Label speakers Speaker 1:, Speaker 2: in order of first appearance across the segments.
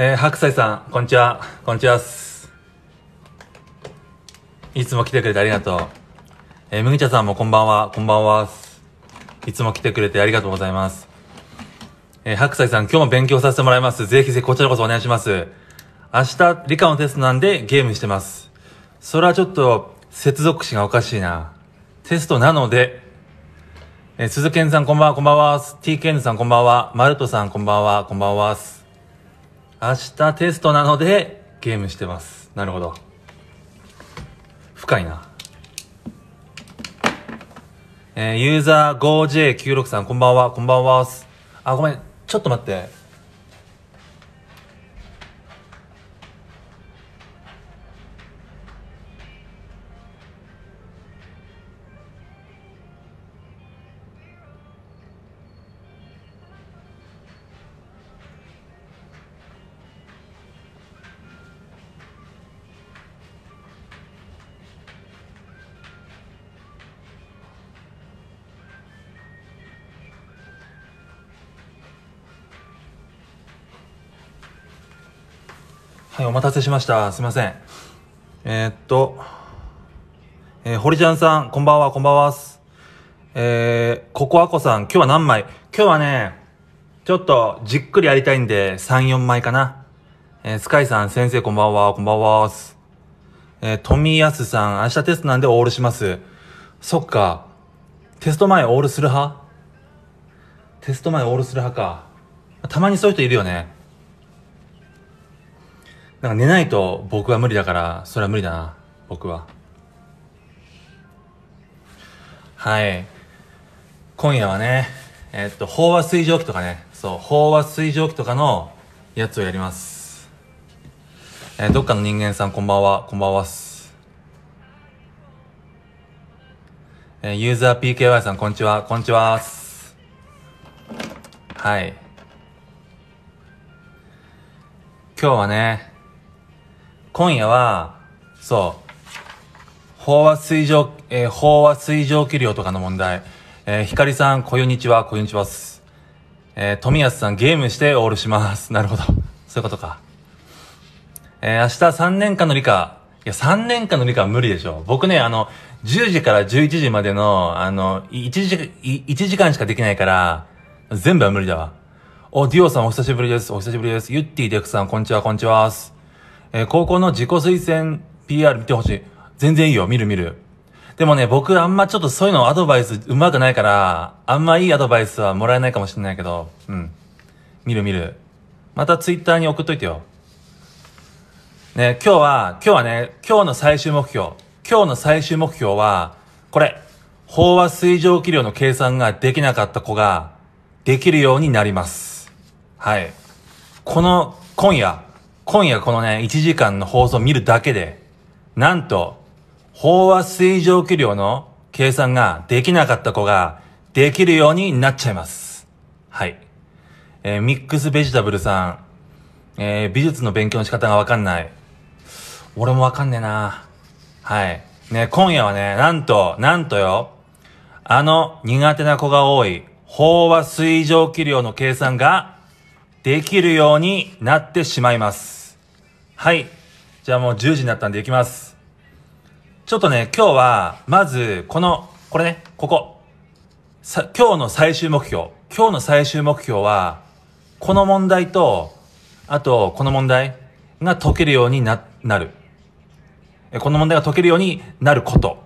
Speaker 1: えー、白菜さん、こんにちは。こんにちはいつも来てくれてありがとう。えー、麦茶さんもこんばんは、こんばんは。いつも来てくれてありがとうございます。えー、白菜さん、今日も勉強させてもらいます。ぜひぜひこちらこそお願いします。明日、理科のテストなんでゲームしてます。それはちょっと、接続詞がおかしいな。テストなので、えー、鈴健さんこんばんは、こんばんは。TKN さんこんばんは。マルトさんこんばんは、こんばんは。明日テストなのでゲームしてます。なるほど。深いな。えー、ユーザー 5J96 3こんばんは、こんばんは。あ、ごめん。ちょっと待って。はい、お待たせしました。すいません。えー、っと、えー、堀ちゃんさん、こんばんは、こんばんはす。えー、ココアコさん、今日は何枚今日はね、ちょっとじっくりやりたいんで、3、4枚かな。えー、スカイさん、先生、こんばんは、こんばんはす。えー、富安さん、明日テストなんでオールします。そっか。テスト前オールする派テスト前オールする派か。たまにそういう人いるよね。なんか寝ないと僕は無理だから、それは無理だな、僕は。はい。今夜はね、えー、っと、飽和水蒸気とかね、そう、飽和水蒸気とかのやつをやります。えー、どっかの人間さんこんばんは、こんばんはす。えー、ユーザー PKY さんこんにちは、こんにちはす。はい。今日はね、今夜は、そう、飽和水蒸、えー、飽和水蒸気量とかの問題。えー、ひかりさん、こよにちは、こよにちはす。えー、富安さん、ゲームしてオールします。なるほど。そういうことか。えー、明日3年間の理科。いや、3年間の理科は無理でしょ。僕ね、あの、10時から11時までの、あの、1時、1時間しかできないから、全部は無理だわ。お、ディオさんお久しぶりです。お久しぶりです。ユッティデクさん、こんにちは、こんにちは。えー、高校の自己推薦 PR 見てほしい。全然いいよ、見る見る。でもね、僕あんまちょっとそういうのアドバイスうまくないから、あんまいいアドバイスはもらえないかもしれないけど、うん。見る見る。またツイッターに送っといてよ。ね、今日は、今日はね、今日の最終目標。今日の最終目標は、これ。飽和水蒸気量の計算ができなかった子が、できるようになります。はい。この、今夜、今夜このね、1時間の放送を見るだけで、なんと、飽和水蒸気量の計算ができなかった子ができるようになっちゃいます。はい。えー、ミックスベジタブルさん、えー、美術の勉強の仕方がわかんない。俺もわかんねえなはい。ね、今夜はね、なんと、なんとよ、あの苦手な子が多い飽和水蒸気量の計算ができるようになってしまいます。はい。じゃあもう10時になったんで行きます。ちょっとね、今日は、まず、この、これね、ここ。さ、今日の最終目標。今日の最終目標は、この問題と、あと、この問題が解けるようにな、なる。この問題が解けるようになること。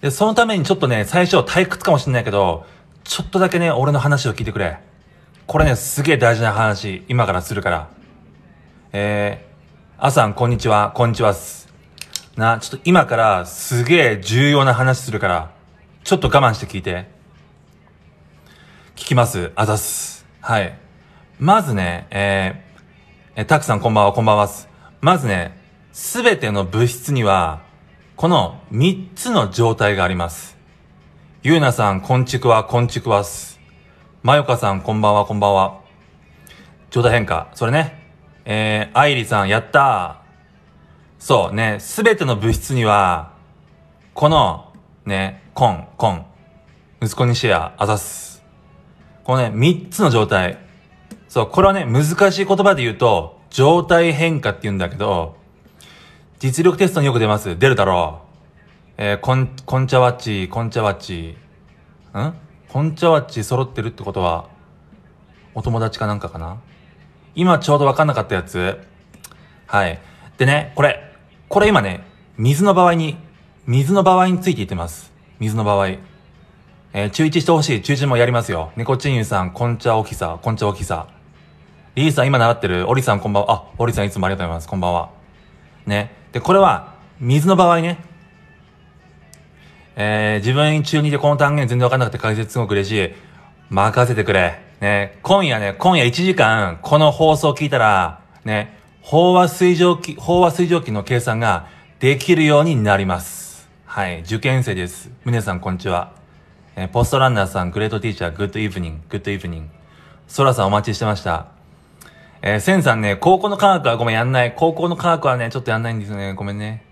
Speaker 1: で、そのためにちょっとね、最初退屈かもしれないけど、ちょっとだけね、俺の話を聞いてくれ。これね、すげえ大事な話、今からするから。えー、あさん、こんにちは。こんにちはっす。な、ちょっと今からすげえ重要な話するから、ちょっと我慢して聞いて。聞きます。あざす。はい。まずね、えー、え、たくさんこんばんは、こんばんはす。まずね、すべての物質には、この三つの状態があります。ゆうなさん、こんちくわ、こんちくわす。まよかさん、こんばんは、こんばんは。状態変化。それね。えー、アイリさん、やったそうね、すべての物質には、この、ね、コン、コン、息子にシェア、あざす。このね、三つの状態。そう、これはね、難しい言葉で言うと、状態変化って言うんだけど、実力テストによく出ます。出るだろう。えー、こん、こんちゃわっち、こんちゃわっち。んこんちゃわっち揃ってるってことは、お友達かなんかかな今ちょうどわかんなかったやつ。はい。でね、これ、これ今ね、水の場合に、水の場合について言ってます。水の場合。えー、中意してほしい。中1もやりますよ。猫チンユさん、こんちゃおきさ、こんちゃおきさ。リーさん今習ってる。オリさんこんばんは。あ、オリさんいつもありがとうございます。こんばんは。ね。で、これは、水の場合ね。えー、自分中2でこの単元全然わかんなくて解説すごく嬉しい。任せてくれ。ね、今夜ね、今夜1時間、この放送を聞いたら、ね、飽和水蒸気、飽和水蒸気の計算ができるようになります。はい、受験生です。胸さん、こんにちは。えポストランナーさん、グレートティーチャー、グッドイブニング、グッドイブニング。ソラさん、お待ちしてました。えー、センさんね、高校の科学はごめん、やんない。高校の科学はね、ちょっとやんないんですよね。ごめんね。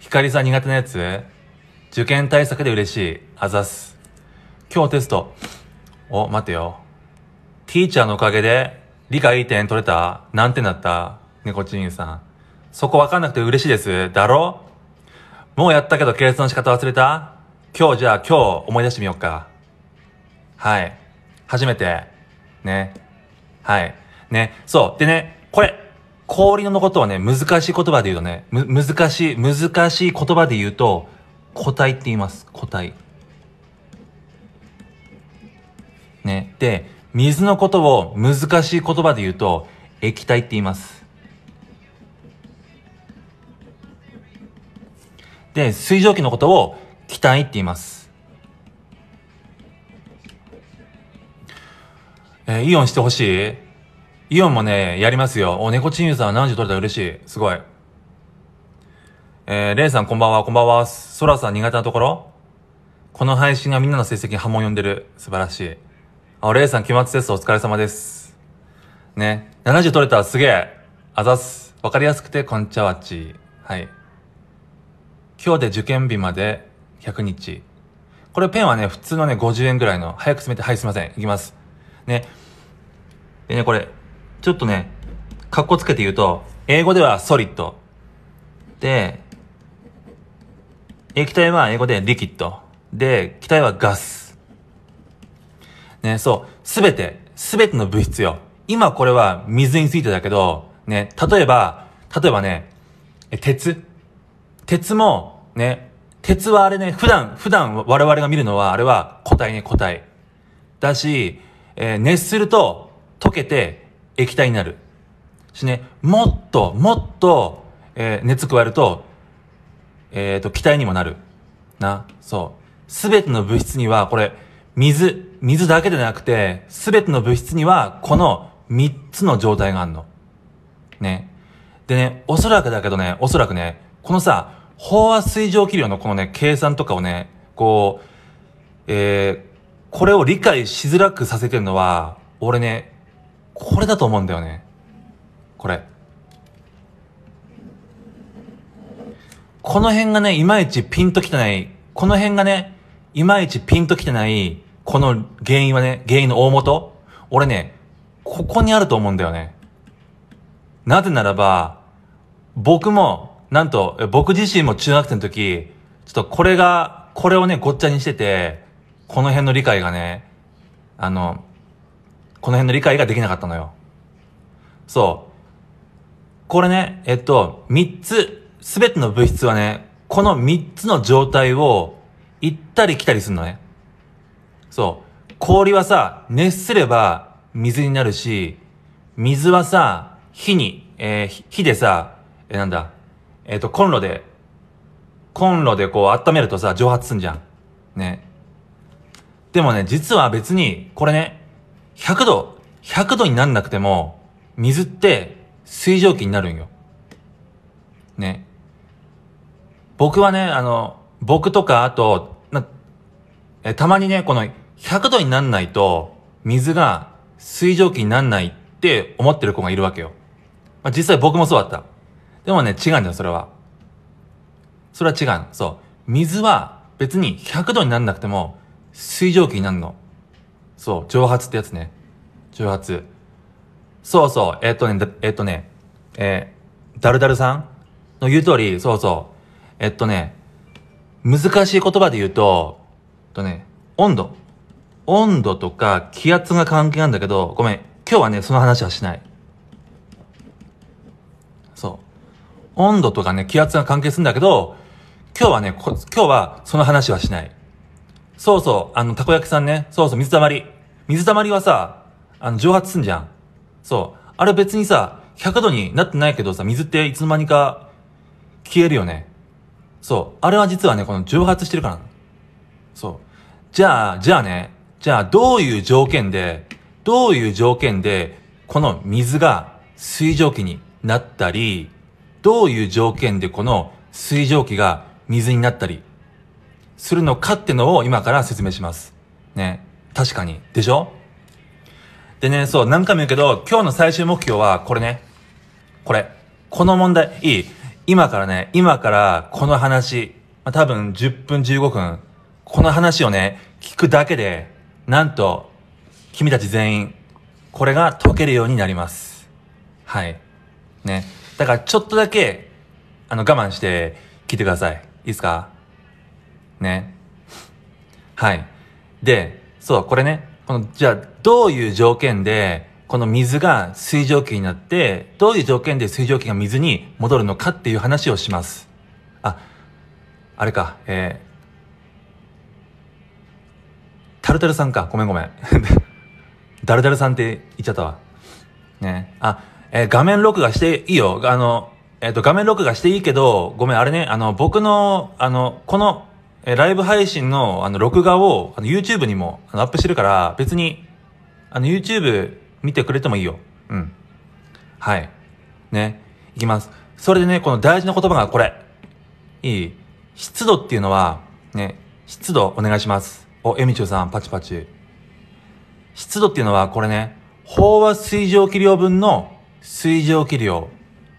Speaker 1: ヒカリさん苦手なやつ受験対策で嬉しい。あざす。今日テスト。お、待てよ。ティーチャーのおかげで、理解いい点取れた何点だった猫チンさん。そこわかんなくて嬉しいです。だろもうやったけど計算の仕方忘れた今日じゃあ今日思い出してみようか。はい。初めて。ね。はい。ね。そう。でね、これ、氷のことはね、難しい言葉で言うとね、む、難しい、難しい言葉で言うと、個体って言います。個体。ね。で、水のことを難しい言葉で言うと、液体って言います。で、水蒸気のことを気体って言います。えー、イオンしてほしいイオンもね、やりますよ。お、猫チンユーさん何時取れたら嬉しい。すごい。えー、レイさんこんばんは、こんばんは。ソラさん苦手なところこの配信がみんなの成績に波紋呼んでる。素晴らしい。あ、レイさん、期末テストお疲れ様です。ね、70取れたらすげえあざす。わかりやすくて、こんちゃわち。はい。今日で受験日まで100日。これペンはね、普通のね、50円ぐらいの、早く詰めて、はい、すいません。いきます。ね。でね、これ、ちょっとね、かっこつけて言うと、英語ではソリッド。で、液体は英語でリキッド。で、気体はガス。ね、そう、すべて、すべての物質よ。今これは水についてだけど、ね、例えば、例えばね、鉄。鉄も、ね、鉄はあれね、普段、普段我々が見るのは、あれは固体ね、固体。だし、えー、熱すると溶けて液体になる。しね、もっと、もっと、えー、熱加えると、えっ、ー、と、気体にもなる。な、そう。すべての物質には、これ、水、水だけでなくて、すべての物質には、この三つの状態があるの。ね。でね、おそらくだけどね、おそらくね、このさ、飽和水蒸気量のこのね、計算とかをね、こう、えー、これを理解しづらくさせてるのは、俺ね、これだと思うんだよね。これ。この辺がね、いまいちピンときてない、この辺がね、いまいちピンときてない、この原因はね、原因の大元、俺ね、ここにあると思うんだよね。なぜならば、僕も、なんと、僕自身も中学生の時、ちょっとこれが、これをね、ごっちゃにしてて、この辺の理解がね、あの、この辺の理解ができなかったのよ。そう。これね、えっと、三つ、すべての物質はね、この三つの状態を行ったり来たりするのね。そう。氷はさ、熱すれば水になるし、水はさ、火に、えー、火でさ、えー、なんだ、えっ、ー、と、コンロで、コンロでこう温めるとさ、蒸発すんじゃん。ね。でもね、実は別に、これね、100度、100度になんなくても、水って水蒸気になるんよ。ね。僕はね、あの、僕とか、あと、な、え、たまにね、この、100度になんないと水が水蒸気になんないって思ってる子がいるわけよ。まあ、実際僕もそうだった。でもね、違うんだよ、それは。それは違うそう。水は別に100度になんなくても水蒸気になるの。そう、蒸発ってやつね。蒸発。そうそう、えー、っとね、えー、っとね、えー、ダルダルさんの言う通り、そうそう。えっとね、難しい言葉で言うと、えっとね、温度。温度とか気圧が関係なんだけど、ごめん。今日はね、その話はしない。そう。温度とかね、気圧が関係するんだけど、今日はね、今日はその話はしない。そうそう、あの、たこ焼きさんね、そうそう、水溜り。水溜りはさ、あの、蒸発すんじゃん。そう。あれ別にさ、100度になってないけどさ、水っていつの間にか消えるよね。そう。あれは実はね、この蒸発してるから。そう。じゃあ、じゃあね、じゃあどういう条件で、どういう条件で、この水が水蒸気になったり、どういう条件でこの水蒸気が水になったりするのかってのを今から説明します。ね。確かに。でしょでね、そう、何回も言うけど、今日の最終目標はこれね。これ。この問題、いい今からね、今からこの話、まあ、多分10分15分、この話をね、聞くだけで、なんと、君たち全員、これが解けるようになります。はい。ね。だからちょっとだけ、あの、我慢して聞いてください。いいですかね。はい。で、そう、これね、この、じゃあ、どういう条件で、この水が水蒸気になって、どういう条件で水蒸気が水に戻るのかっていう話をします。あ、あれか、えタルタルさんか。ごめんごめん。ダルダルさんって言っちゃったわ。ね。あ、えー、画面録画していいよ。あの、えっ、ー、と、画面録画していいけど、ごめん、あれね、あの、僕の、あの、この、えー、ライブ配信の、あの、録画を、あの、YouTube にも、あの、アップしてるから、別に、あの、YouTube 見てくれてもいいよ。うん。はい。ね。いきます。それでね、この大事な言葉がこれ。いい。湿度っていうのは、ね、湿度お願いします。お、エミチュさん、パチパチ。湿度っていうのは、これね、飽和水蒸気量分の水蒸気量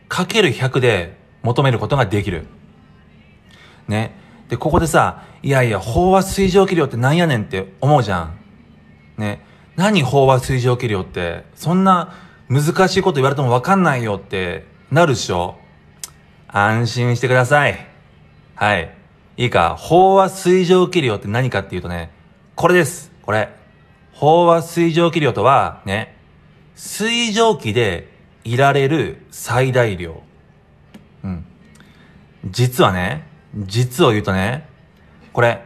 Speaker 1: かける100で求めることができる。ね。で、ここでさ、いやいや、飽和水蒸気量ってなんやねんって思うじゃん。ね。何飽和水蒸気量って、そんな難しいこと言われてもわかんないよってなるっしょ安心してください。はい。いいか、飽和水蒸気量って何かっていうとね、これです。これ。飽和水蒸気量とは、ね、水蒸気でいられる最大量。うん。実はね、実を言うとね、これ、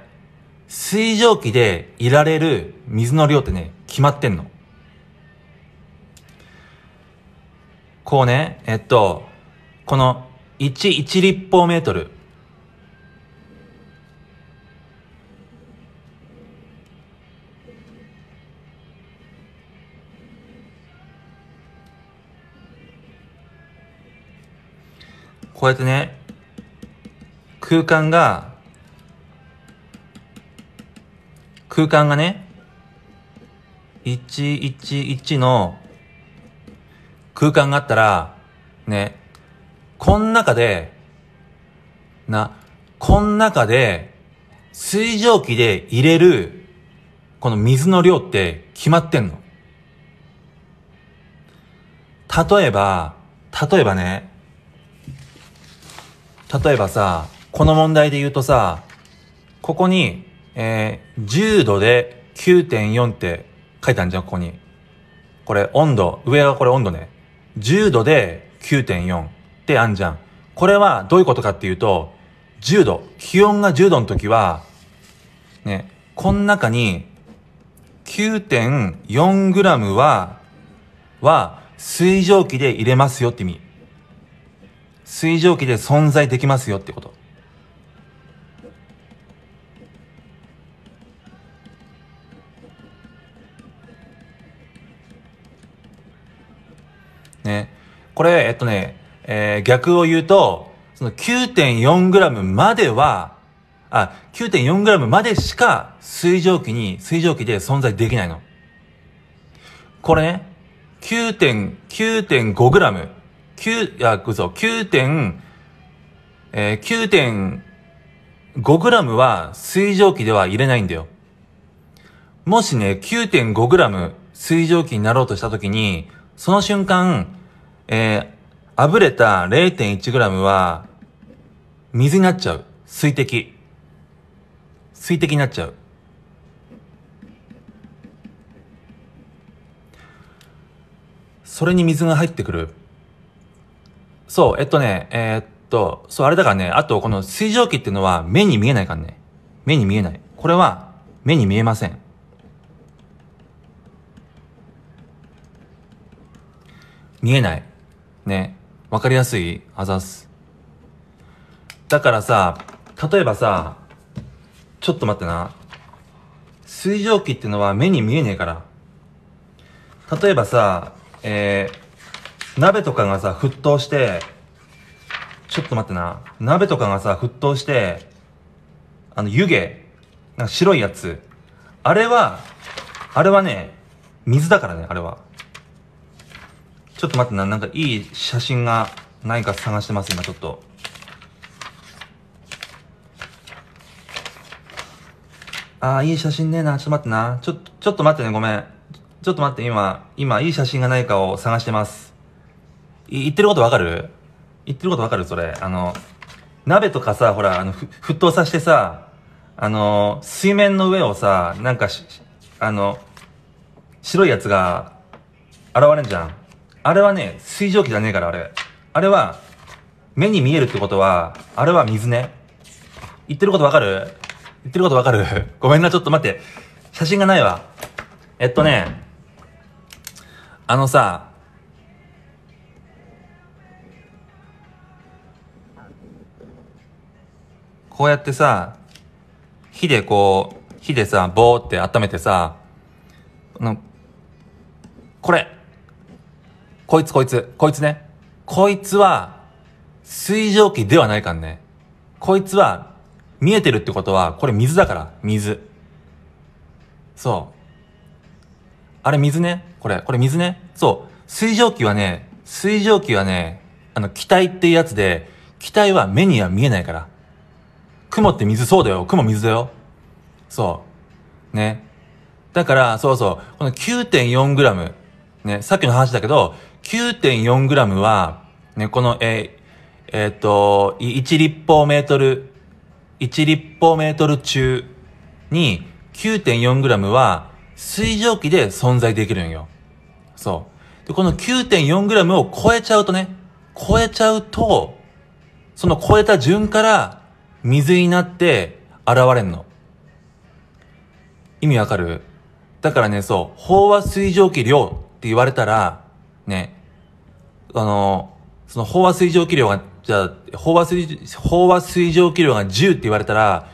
Speaker 1: 水蒸気でいられる水の量ってね、決まってんの。こうね、えっと、この1、1立方メートル。こうやってね、空間が、空間がね、111の空間があったら、ね、こん中で、な、こん中で、水蒸気で入れる、この水の量って決まってんの。例えば、例えばね、例えばさ、この問題で言うとさ、ここに、えー、10度で9.4って書いたんじゃん、ここに。これ温度、上はこれ温度ね。10度で9.4ってあんじゃん。これはどういうことかっていうと、10度、気温が10度の時は、ね、この中に 9.4g は、は水蒸気で入れますよって意味。水蒸気で存在できますよってこと。ね。これ、えっとね、えー、逆を言うと、その 9.4g までは、あ、9.4g までしか水蒸気に、水蒸気で存在できないの。これね、9.9.5g 9、あ、嘘、9点、えー、9.5g は水蒸気では入れないんだよ。もしね、9.5g 水蒸気になろうとしたときに、その瞬間、えー、あぶれた 0.1g は、水になっちゃう。水滴。水滴になっちゃう。それに水が入ってくる。そう、えっとね、えー、っと、そう、あれだからね、あとこの水蒸気っていうのは目に見えないからね。目に見えない。これは目に見えません。見えない。ね。わかりやすいあざす。だからさ、例えばさ、ちょっと待ってな。水蒸気ってのは目に見えねえから。例えばさ、えー、鍋とかがさ、沸騰して、ちょっと待ってな。鍋とかがさ、沸騰して、あの、湯気、なんか白いやつ。あれは、あれはね、水だからね、あれは。ちょっと待ってな、なんかいい写真がないか探してます、今ちょっと。ああ、いい写真ねえな。ちょっと待ってな。ちょ、ちょっと待ってね、ごめん。ちょっと待って、今、今、いい写真がないかを探してます。言ってることわかる言ってることわかるそれ。あの、鍋とかさ、ほら、あの、沸騰させてさ、あの、水面の上をさ、なんかし、あの、白いやつが現れんじゃん。あれはね、水蒸気じゃねえから、あれ。あれは、目に見えるってことは、あれは水ね。言ってることわかる言ってることわかるごめんな、ちょっと待って。写真がないわ。えっとね、あのさ、こうやってさ、火でこう、火でさ、ぼーって温めてさ、あの、これ、こいつこいつ、こいつね。こいつは、水蒸気ではないかんね。こいつは、見えてるってことは、これ水だから、水。そう。あれ水ね。これ、これ水ね。そう。水蒸気はね、水蒸気はね、あの、気体っていうやつで、気体は目には見えないから。雲って水そうだよ。雲水だよ。そう。ね。だから、そうそう。この 9.4g。ね、さっきの話だけど、9.4g は、ね、この、ええー、っと、1立方メートル、1立方メートル中に 9.4g は水蒸気で存在できるんよ。そう。で、この 9.4g を超えちゃうとね、超えちゃうと、その超えた順から水になって現れんの。意味わかるだからね、そう、飽和水蒸気量って言われたら、ね、あの、その飽和水蒸気量が、じゃあ、飽和水、飽和水蒸気量が10って言われたら、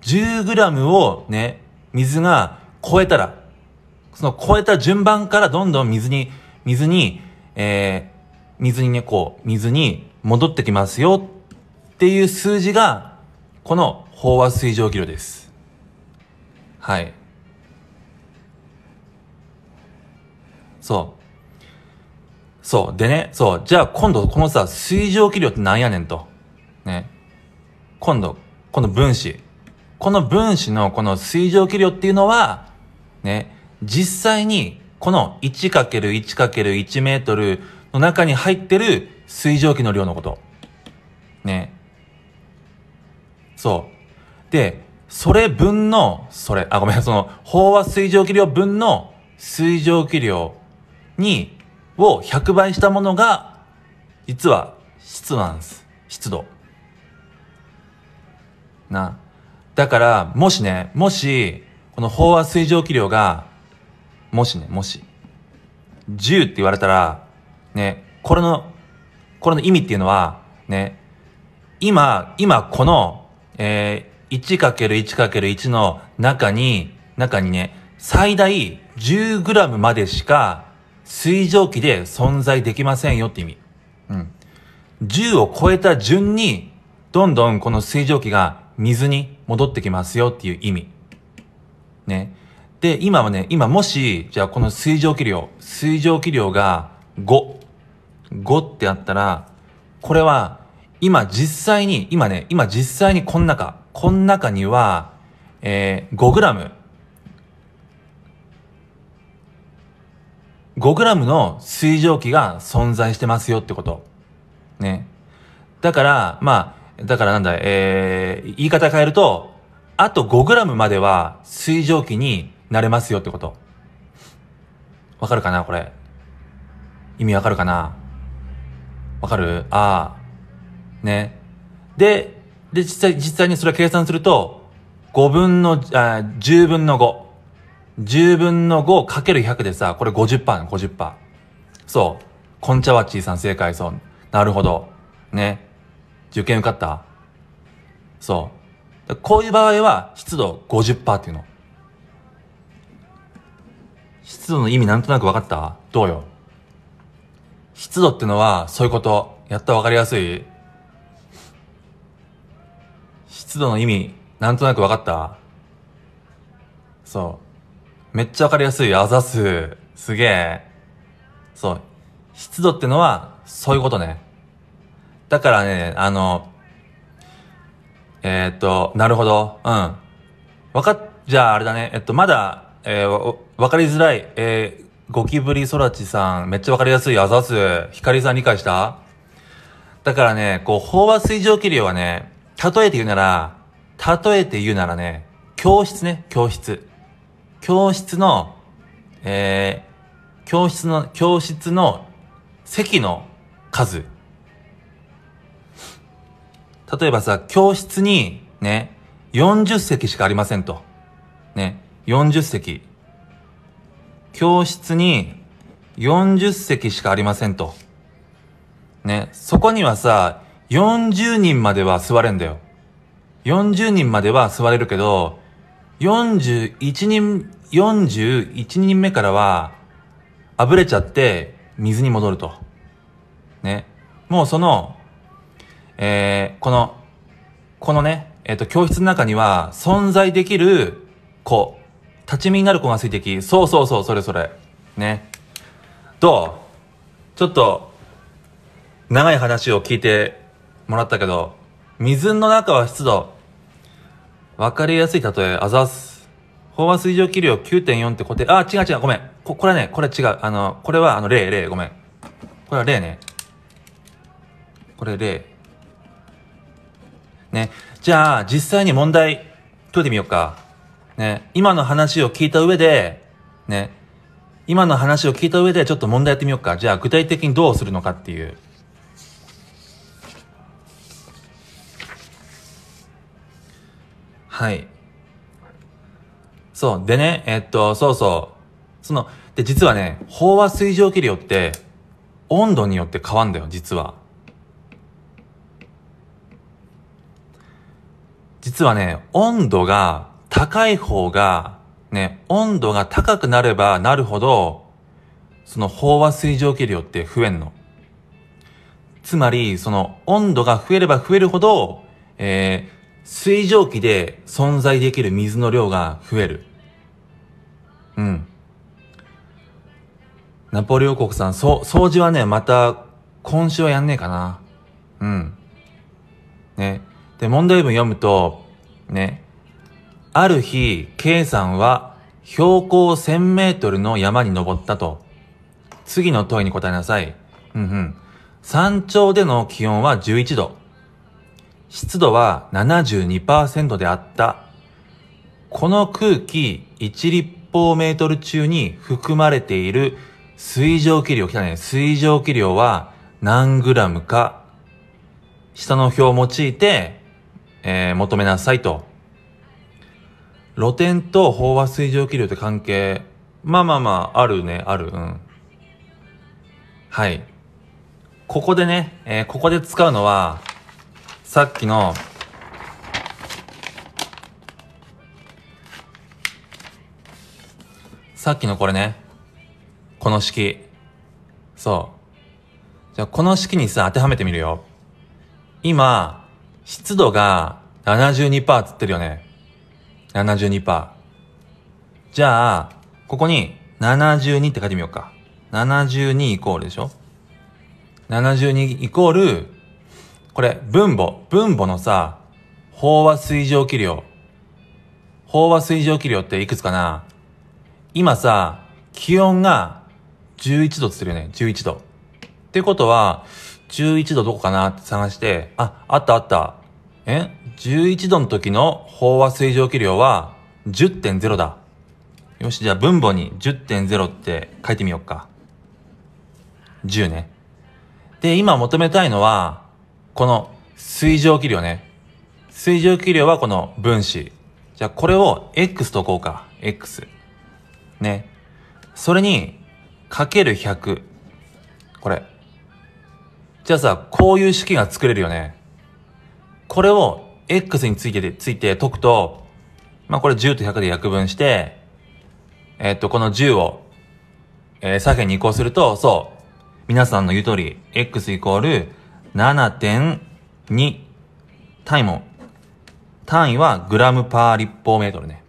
Speaker 1: 1 0ムをね、水が超えたら、その超えた順番からどんどん水に、水に、えー、水にね、こう、水に戻ってきますよっていう数字がこの飽和水蒸気量です。はい。そう。そう。でね、そう。じゃあ今度このさ、水蒸気量ってなんやねんと。ね。今度、この分子。この分子のこの水蒸気量っていうのは、ね、実際にこの 1×1×1 メートルの中に入ってる水蒸気の量のこと。ね。そう。で、それ分の、それ、あ、ごめん、その、飽和水蒸気量分の水蒸気量に、を100倍したものが、実は湿度なんです。湿度。な。だから、もしね、もし、この飽和水蒸気量が、もしね、もし、10って言われたら、ね、これの、これの意味っていうのは、ね、今、今このえー、1×1×1 の中に、中にね、最大 10g までしか水蒸気で存在できませんよって意味。うん。10を超えた順に、どんどんこの水蒸気が水に戻ってきますよっていう意味。ね。で、今はね、今もし、じゃあこの水蒸気量、水蒸気量が5、5ってあったら、これは今実際に、今ね、今実際にこの中、この中には、えー、5グ5ムの水蒸気が存在してますよってこと。ね。だから、まあ、だからなんだ、えー、言い方変えると、あと5ムまでは水蒸気になれますよってこと。わかるかなこれ。意味わかるかなわかるああ。ね。で、で、実際、実際にそれ計算すると、5分の、あ10分の5。10分の5かける100でさ、これ50%なの、50%。そう。こんちゃわちーさん正解そう。なるほど。ね。受験受かったそう。こういう場合は、湿度50%っていうの。湿度の意味なんとなく分かったどうよ。湿度ってのは、そういうこと。やった分かりやすい湿度の意味、なんとなく分かったそう。めっちゃわかりやすい。あざす。すげえ。そう。湿度ってのは、そういうことね。だからね、あの、えー、っと、なるほど。うん。わかっ、じゃああれだね。えっと、まだ、えー、わかりづらい。えー、ゴキブリソラチさん、めっちゃわかりやすい。あざす。光さん理解しただからね、こう、飽和水蒸気量はね、例えて言うなら、例えて言うならね、教室ね、教室。教室の、えー、教室の、教室の席の数。例えばさ、教室にね、40席しかありませんと。ね、40席。教室に40席しかありませんと。ね、そこにはさ、40人までは座れんだよ。40人までは座れるけど、41人、41人目からは、あぶれちゃって、水に戻ると。ね。もうその、えー、この、このね、えっ、ー、と、教室の中には、存在できる子、立ち見になる子が水滴。そうそうそう、それそれ。ね。どうちょっと、長い話を聞いてもらったけど、水の中は湿度。わかりやすい例え、あざす。飽和水蒸気量9.4って固定。あ、違う違う、ごめん。こ、これね、これ違う。あの、これはあの、例、例、ごめん。これは例ね。これ例。ね。じゃあ、実際に問題、解いてみようか。ね。今の話を聞いた上で、ね。今の話を聞いた上で、ちょっと問題やってみようか。じゃあ、具体的にどうするのかっていう。はい。そう。でね、えっと、そうそう。その、で、実はね、飽和水蒸気量って、温度によって変わんだよ、実は。実はね、温度が高い方が、ね、温度が高くなればなるほど、その飽和水蒸気量って増えんの。つまり、その温度が増えれば増えるほど、えー、水蒸気で存在できる水の量が増える。うん。ナポレオ国さん、そう、掃除はね、また今週はやんねえかな。うん。ね。で、問題文読むと、ね。ある日、K さんは標高1000メートルの山に登ったと。次の問いに答えなさい。うんうん。山頂での気温は11度。湿度は72%であった。この空気1立方メートル中に含まれている水蒸気量、来たね、水蒸気量は何グラムか、下の表を用いて、えー、求めなさいと。露天と飽和水蒸気量って関係、まあまあまあ、あるね、ある、うん。はい。ここでね、えー、ここで使うのは、さっきのさっきのこれねこの式そうじゃあこの式にさ当てはめてみるよ今湿度が72%つってるよね72%じゃあここに72って書いてみようか72イコールでしょ72イコールこれ、分母。分母のさ、飽和水蒸気量。飽和水蒸気量っていくつかな今さ、気温が11度ってるよね。11度。ってことは、11度どこかなって探して、あ、あったあった。え ?11 度の時の飽和水蒸気量は10.0だ。よし、じゃあ分母に10.0って書いてみようか。10ね。で、今求めたいのは、この水蒸気量ね。水蒸気量はこの分子。じゃあこれを X とこうか。X。ね。それに、かける100。これ。じゃあさ、こういう式が作れるよね。これを X について、ついて解くと、まあ、これ10と100で約分して、えっと、この10を、えー、左辺に移行すると、そう、皆さんの言う通り、X イコール7.2単位も、単位はグラムパー立方メートルね。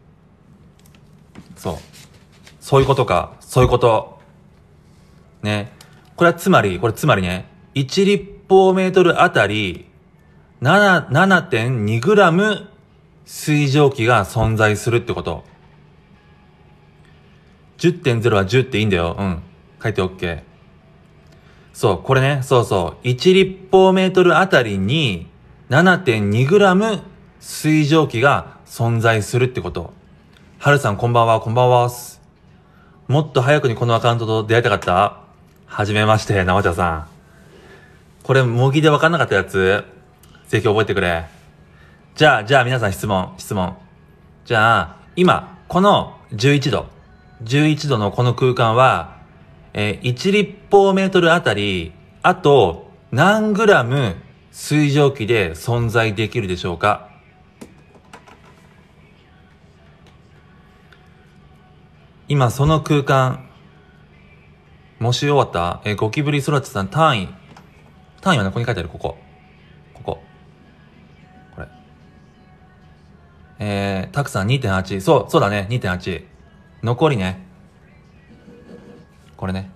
Speaker 1: そう。そういうことか。そういうこと。ね。これはつまり、これつまりね、1立方メートルあたり7、7.2グラム水蒸気が存在するってこと。10.0は10っていいんだよ。うん。書いて OK。そう、これね、そうそう。1立方メートルあたりに 7.2g 水蒸気が存在するってこと。はるさんこんばんは、こんばんは。もっと早くにこのアカウントと出会いたかったはじめまして、ゃんさん。これ、模擬でわかんなかったやつぜひ覚えてくれ。じゃあ、じゃあ皆さん質問、質問。じゃあ、今、この11度、11度のこの空間は、えー、1立方メートルあたり、あと何グラム水蒸気で存在できるでしょうか今その空間、もし終わった、えー、ゴキブリソラチさん単位。単位はどこに書いてあるここ。ここ。これ。えー、たくさん2.8。そう、そうだね、2.8。残りね。これね。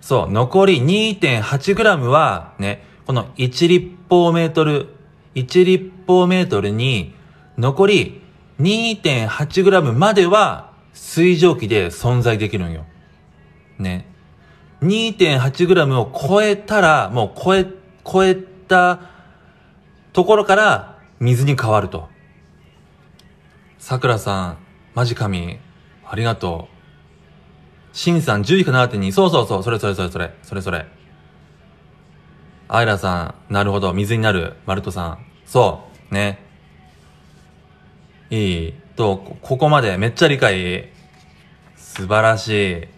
Speaker 1: そう、残り 2.8g は、ね、この1立方メートル、1立方メートルに、残り 2.8g までは水蒸気で存在できるんよ。ね。2.8g を超えたら、もう超え、超えたところから水に変わると。桜さん、マジ神、ありがとう。シンさん10位かてに、そうそうそう。それそれそれそれ。それそれ。アイラさん、なるほど。水になる。マルトさん。そう。ね。いい。と、ここまでめっちゃ理解。素晴らしい。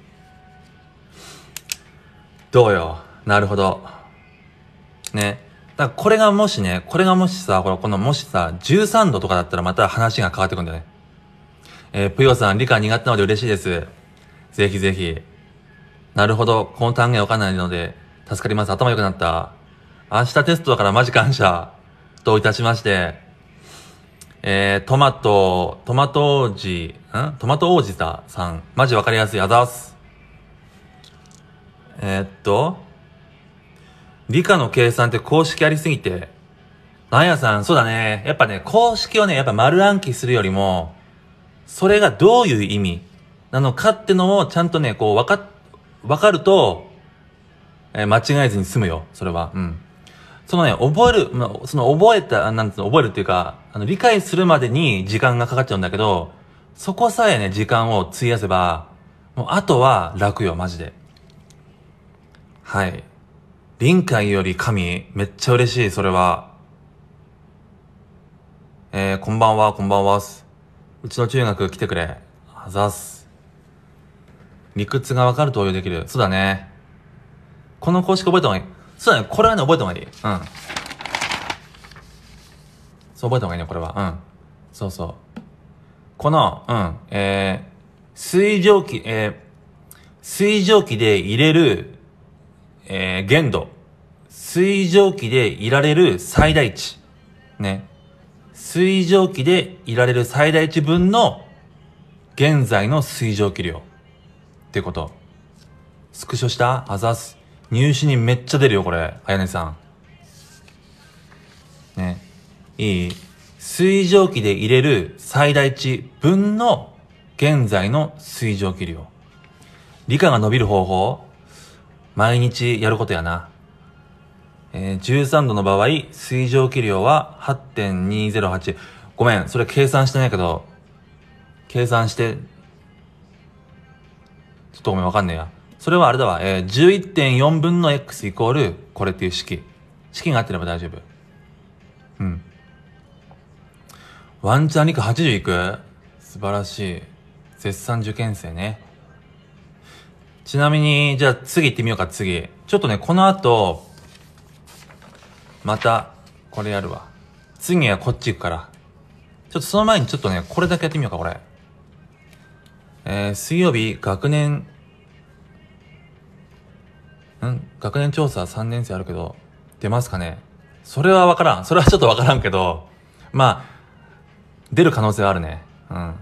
Speaker 1: どうよ。なるほど。ね。だからこれがもしね、これがもしさ、この、このもしさ、13度とかだったらまた話が変わってくるんだよね。えー、ぷよさん、理科苦手なので嬉しいです。ぜひぜひ。なるほど、この単元わかんないので、助かります。頭良くなった。明日テストだからマジ感謝。といたしまして、えー、トマト、トマト王子、んトマト王子さん、マジわかりやすい。あざす。えー、っと、理科の計算って公式ありすぎて、なんやさん、そうだね。やっぱね、公式をね、やっぱ丸暗記するよりも、それがどういう意味なのかってのをちゃんとね、こう、わか、わかると、えー、間違えずに済むよ。それは。うん。そのね、覚える、まあ、その覚えた、なんつうの、覚えるっていうか、あの、理解するまでに時間がかかっちゃうんだけど、そこさえね、時間を費やせば、もう、あとは楽よ、マジで。はい。臨界より神、めっちゃ嬉しい、それは。えー、こんばんは、こんばんは。うちの中学来てくれ。あざっす。理屈がわかると応用できる。そうだね。この公式覚えた方がいい。そうだね。これはね、覚えた方がいい。うん。そう、覚えた方がいいね、これは。うん。そうそう。この、うん、えー、水蒸気、えー、水蒸気で入れる、えー、限度。水蒸気でいられる最大値。ね。水蒸気でいられる最大値分の現在の水蒸気量。ってこと。スクショしたあざす。入試にめっちゃ出るよ、これ。あやねさん。ね。いい水蒸気で入れる最大値分の現在の水蒸気量。理科が伸びる方法毎日やることやな。えー、13度の場合、水蒸気量は8.208。ごめん、それ計算してないけど、計算してちょっとごめん、わかんねえや。それはあれだわ。えー、11.4分の x イコール、これっていう式。式があってれば大丈夫。うん。ワンチャン肉80いく素晴らしい。絶賛受験生ね。ちなみに、じゃあ次行ってみようか、次。ちょっとね、この後、また、これやるわ。次はこっち行くから。ちょっとその前にちょっとね、これだけやってみようか、これ。えー、水曜日、学年、ん学年調査3年生あるけど、出ますかねそれはわからん。それはちょっとわからんけど、まあ、出る可能性はあるね。うん。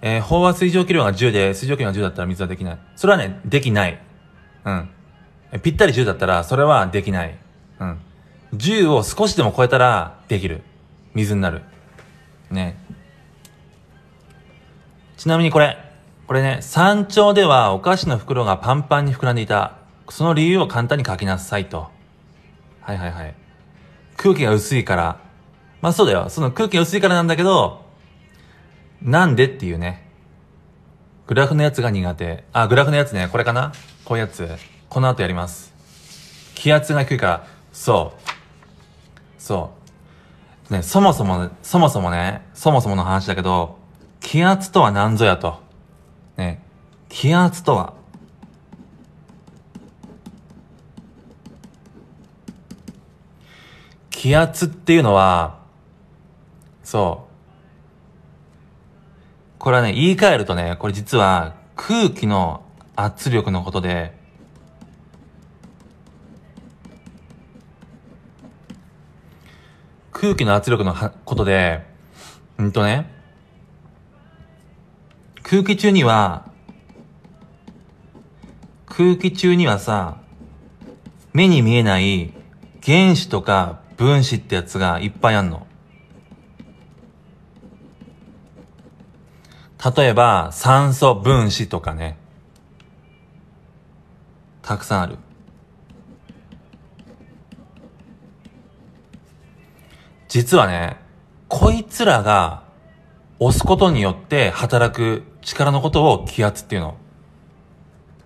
Speaker 1: えー、飽和水蒸気量が10で、水蒸気量が10だったら水はできない。それはね、できない。うん。ぴったり10だったら、それはできない。うん。10を少しでも超えたら、できる。水になる。ね。ちなみにこれ、これね、山頂ではお菓子の袋がパンパンに膨らんでいた。その理由を簡単に書きなさいと。はいはいはい。空気が薄いから。まあそうだよ。その空気が薄いからなんだけど、なんでっていうね。グラフのやつが苦手。あ、グラフのやつね。これかなこういうやつ。この後やります。気圧が低いから。そう。そう。ね、そもそも、そもそもね、そもそもの話だけど、気圧とは何ぞやと。ね。気圧とは。気圧っていうのは、そう。これはね、言い換えるとね、これ実は空気の圧力のことで、空気の圧力のことで、うんとね、空気中には、空気中にはさ、目に見えない原子とか分子ってやつがいっぱいあんの。例えば、酸素分子とかね。たくさんある。実はね、こいつらが押すことによって働く力のことを気圧っていうの。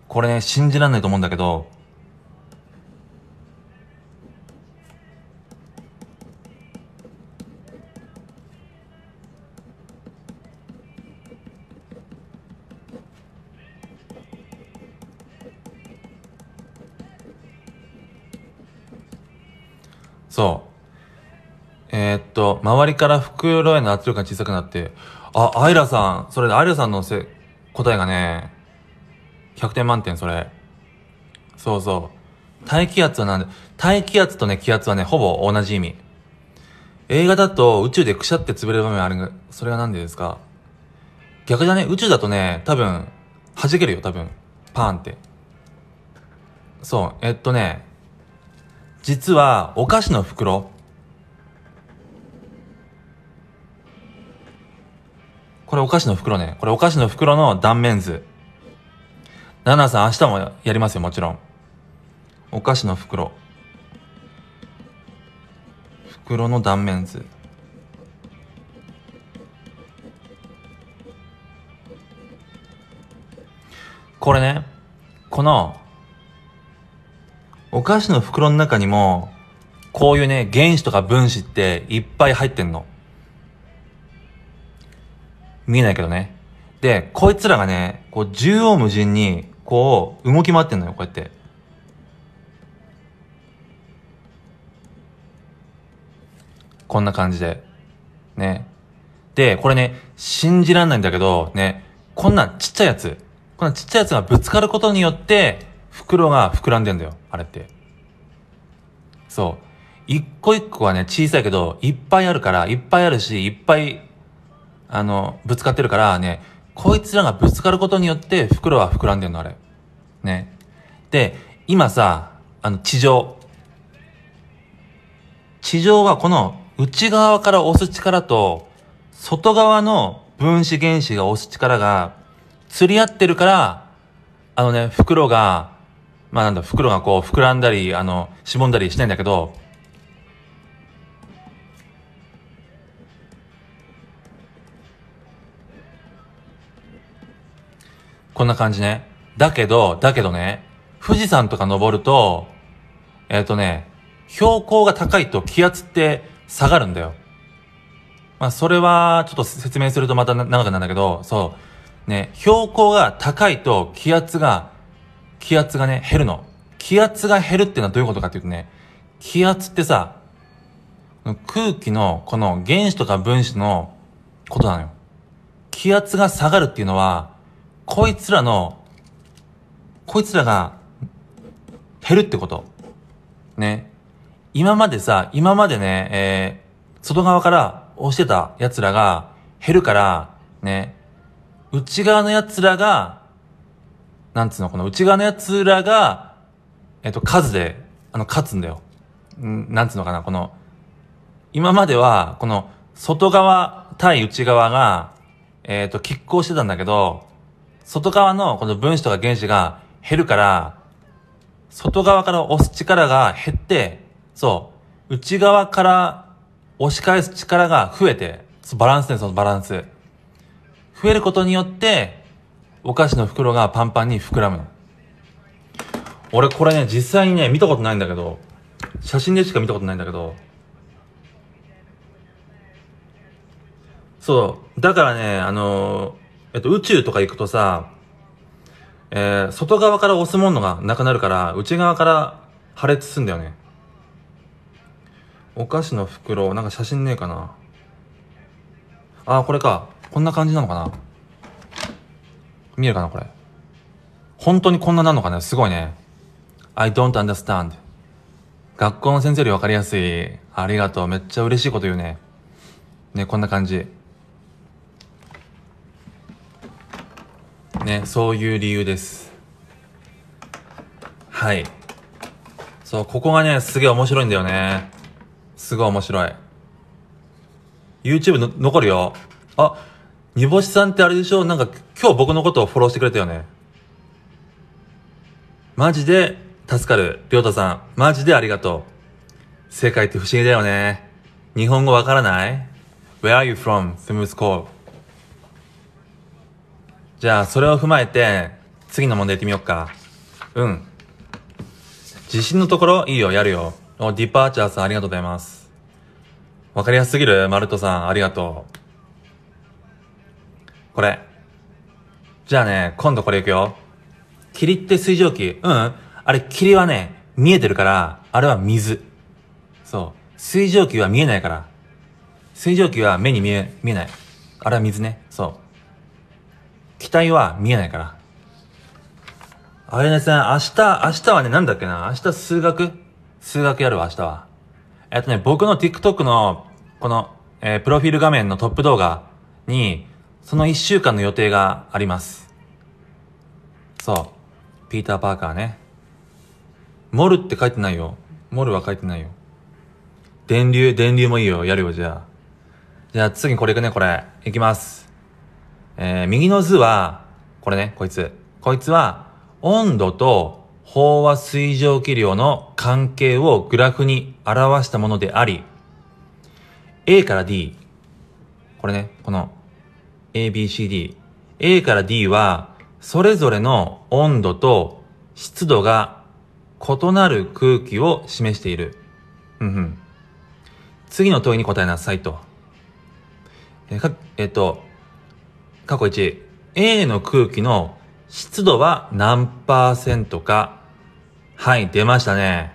Speaker 1: これね、信じられないと思うんだけど、そう。えー、っと、周りから袋への圧力が小さくなって、あ、アイラさん。それでアイラさんのせ答えがね、100点満点、それ。そうそう。大気圧はなんで、大気圧とね、気圧はね、ほぼ同じ意味。映画だと宇宙でくしゃって潰れる場面あるそれはなんでですか逆だね、宇宙だとね、多分、弾けるよ、多分。パーンって。そう、えっとね、実は、お菓子の袋、これお菓子の袋ね。これお菓子の袋の断面図。ナナさん明日もやりますよ、もちろん。お菓子の袋。袋の断面図。これね、この、お菓子の袋の中にも、こういうね、原子とか分子っていっぱい入ってんの。見えないけどね。で、こいつらがね、こう、縦横無尽に、こう、動き回ってんのよ、こうやって。こんな感じで。ね。で、これね、信じらんないんだけど、ね、こんなちっちゃいやつ、こんなちっちゃいやつがぶつかることによって、袋が膨らんでんだよ、あれって。そう。一個一個はね、小さいけど、いっぱいあるから、いっぱいあるし、いっぱいあの、ぶつかってるからね、こいつらがぶつかることによって袋は膨らんでんの、あれ。ね。で、今さ、あの、地上。地上はこの内側から押す力と、外側の分子原子が押す力が釣り合ってるから、あのね、袋が、まあなんだ、袋がこう膨らんだり、あの、しぼんだりしないんだけど、こんな感じね。だけど、だけどね、富士山とか登ると、えっ、ー、とね、標高が高いと気圧って下がるんだよ。まあ、それは、ちょっと説明するとまた長くなるんだけど、そう。ね、標高が高いと気圧が、気圧がね、減るの。気圧が減るってのはどういうことかっていうとね、気圧ってさ、空気の、この原子とか分子のことなのよ。気圧が下がるっていうのは、こいつらの、こいつらが減るってこと。ね。今までさ、今までね、えー、外側から押してた奴らが減るから、ね、内側の奴らが、なんつうの、この内側の奴らが、えっ、ー、と、数で、あの、勝つんだよ。んなんつうのかな、この、今までは、この、外側対内側が、えっ、ー、と、拮抗してたんだけど、外側のこの分子とか原子が減るから、外側から押す力が減って、そう、内側から押し返す力が増えて、バランスね、そのバランス。増えることによって、お菓子の袋がパンパンに膨らむ俺これね、実際にね、見たことないんだけど、写真でしか見たことないんだけど、そう、だからね、あのーえっと、宇宙とか行くとさ、えー、外側から押すものがなくなるから、内側から破裂すんだよね。お菓子の袋、なんか写真ねえかな。あー、これか。こんな感じなのかな。見えるかな、これ。本当にこんななのかねすごいね。I don't understand. 学校の先生よりわかりやすい。ありがとう。めっちゃ嬉しいこと言うね。ね、こんな感じ。ね、そういう理由です。はい。そう、ここがね、すげえ面白いんだよね。すごい面白い。YouTube の残るよ。あ、煮干しさんってあれでしょなんか今日僕のことをフォローしてくれたよね。マジで助かる。りょうたさん、マジでありがとう。世界って不思議だよね。日本語わからない ?Where are you from? スムースコー。じゃあ、それを踏まえて、次の問題行ってみようか。うん。自信のところ、いいよ、やるよ。お、ディパーチャーさん、ありがとうございます。わかりやすすぎる、マルトさん、ありがとう。これ。じゃあね、今度これ行くよ。霧って水蒸気。うん。あれ、霧はね、見えてるから、あれは水。そう。水蒸気は見えないから。水蒸気は目に見え、見えない。あれは水ね。そう。期待は見えないから。あれでさね、明日、明日はね、なんだっけな、明日数学数学やるわ、明日は。えっとね、僕の TikTok の、この、えー、プロフィール画面のトップ動画に、その一週間の予定があります。そう。ピーター・パーカーね。モルって書いてないよ。モルは書いてないよ。電流、電流もいいよ。やるよ、じゃあ。じゃあ次これいくね、これ。いきます。えー、右の図は、これね、こいつ。こいつは、温度と飽和水蒸気量の関係をグラフに表したものであり、A から D、これね、この A, B, C, D、A から D は、それぞれの温度と湿度が異なる空気を示している。うんうん。次の問いに答えなさいと。え、か、えっと、過去1、A の空気の湿度は何パーセントか。はい、出ましたね。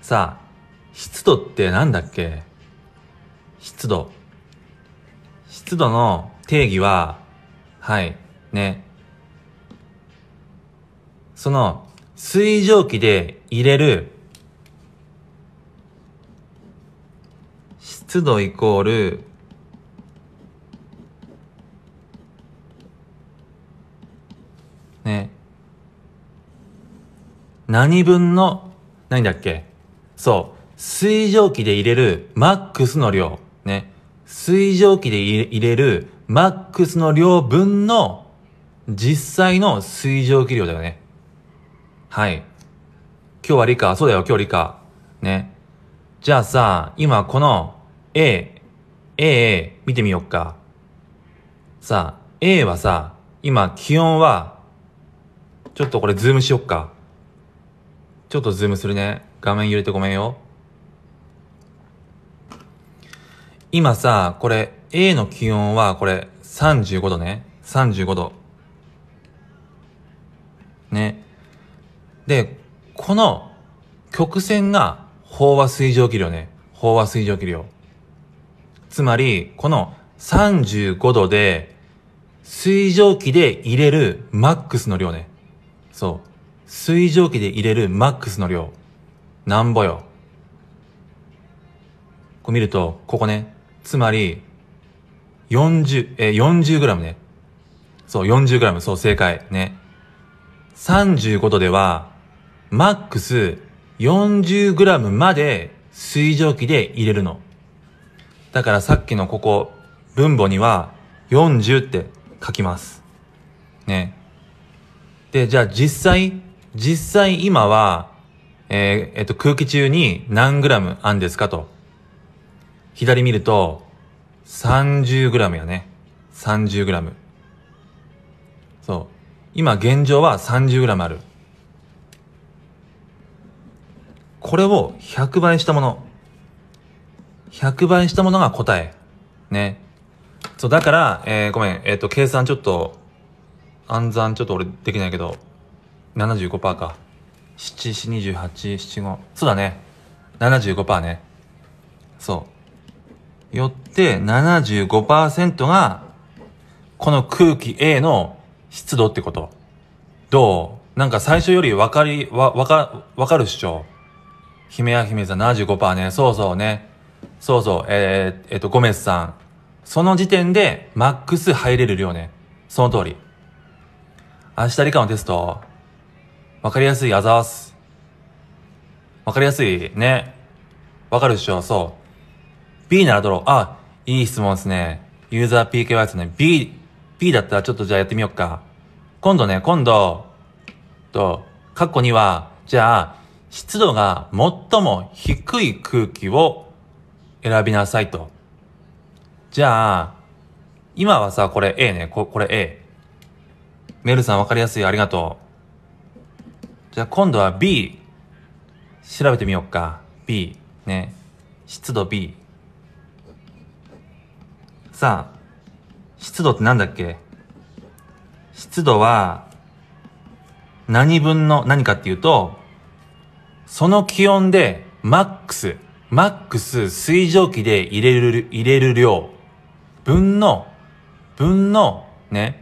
Speaker 1: さあ、湿度ってなんだっけ湿度。湿度の定義は、はい、ね。その、水蒸気で入れる、湿度イコール、ね。何分の、何だっけそう。水蒸気で入れるマックスの量。ね。水蒸気で入れるマックスの量分の実際の水蒸気量だよね。はい。今日は理科。そうだよ、今日理科。ね。じゃあさ、今この A、A、A、見てみよっか。さ、A はさ、今気温はちょっとこれズームしよっか。ちょっとズームするね。画面揺れてごめんよ。今さ、これ A の気温はこれ35度ね。35度。ね。で、この曲線が飽和水蒸気量ね。飽和水蒸気量。つまり、この35度で水蒸気で入れるマックスの量ね。そう。水蒸気で入れるマックスの量。なんぼよ。こう見ると、ここね。つまり、40、え、4 0ムね。そう、4 0ム。そう、正解。ね。35度では、マックス4 0ムまで水蒸気で入れるの。だからさっきのここ、分母には40って書きます。ね。で、じゃあ実際、実際今は、えー、えっと、空気中に何グラムあんですかと。左見ると、30グラムやね。30グラム。そう。今現状は30グラムある。これを100倍したもの。100倍したものが答え。ね。そう、だから、えー、ごめん、えっ、ー、と、計算ちょっと暗算ちょっと俺できないけど、75%か。7 28。75そうだね。75%ね。そう。よって75%が、この空気 A の湿度ってこと。どうなんか最初よりわかり、わ、わか、わかるっしょ。姫や姫さん75%ね。そうそうね。そうそう。えー、えっ、と、ゴメスさん。その時点でマックス入れる量ね。その通り。明日理科のテスト、わかりやすいあざーす。わかりやすいね。わかるでしょそう。B ならどろあ、いい質問ですね。ユーザー PKY ですね。B、B だったらちょっとじゃあやってみよっか。今度ね、今度、と、括弧には、じゃあ、湿度が最も低い空気を選びなさいと。じゃあ、今はさ、これ A ね、ここれ A。メルさんわかりやすい。ありがとう。じゃあ今度は B。調べてみようか。B。ね。湿度 B。さあ、湿度ってなんだっけ湿度は、何分の何かっていうと、その気温でマックス、マックス水蒸気で入れる、入れる量、分の、分の、ね、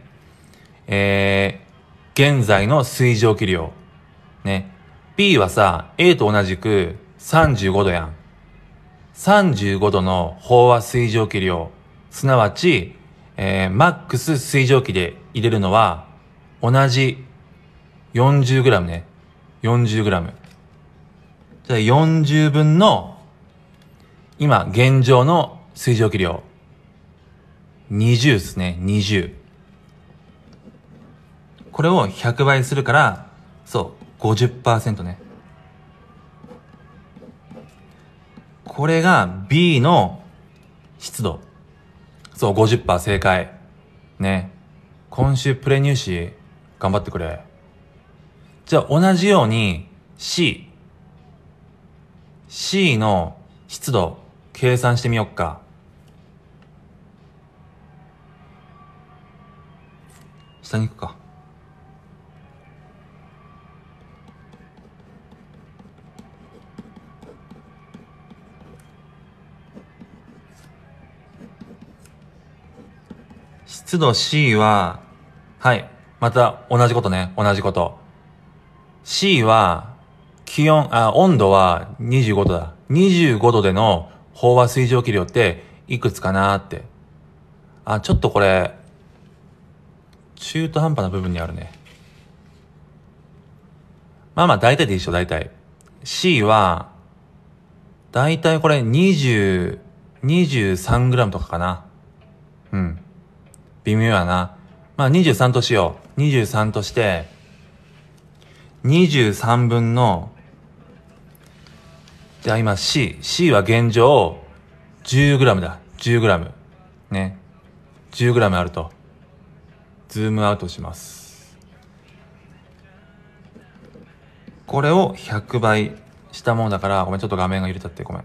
Speaker 1: えー、現在の水蒸気量。ね。B はさ、A と同じく35度やん。35度の飽和水蒸気量、すなわち、えー、マックス水蒸気で入れるのは、同じ 40g ね。40g。じゃあ40分の、今、現状の水蒸気量。20ですね、20。これを100倍するから、そう、50%ね。これが B の湿度。そう、50%正解。ね。今週プレ入試、頑張ってくれ。じゃあ同じように C。C の湿度、計算してみよっか。下に行くか。湿度 C は、はい。また同じことね。同じこと。C は、気温、あ、温度は25度だ。25度での飽和水蒸気量っていくつかなーって。あ、ちょっとこれ、中途半端な部分にあるね。まあまあ大体で一緒、大体。C は、大体これ20、23g とかかな。うん。微妙やな。まあ23としよう。23として、23分の、じゃあ今 C。C は現状、10g だ。10g。ね。10g あると。ズームアウトします。これを100倍したものだから、ごめん、ちょっと画面が揺れたって、ごめん。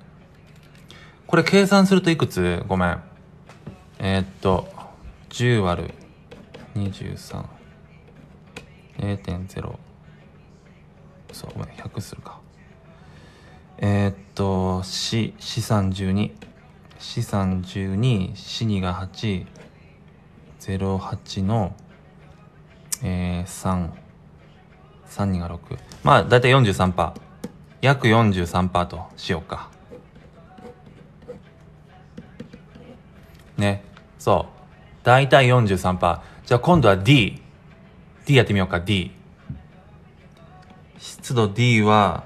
Speaker 1: これ計算するといくつごめん。えー、っと、10割る23。0.0。そう、ごめん、100するか。えー、っと、4、4、32。4、32、4、2が8、08の、えー、3、32が6。まあ、だいたいパー約43%としようか。ね。そう。大体43%。じゃあ今度は D。D やってみようか、D。湿度 D は、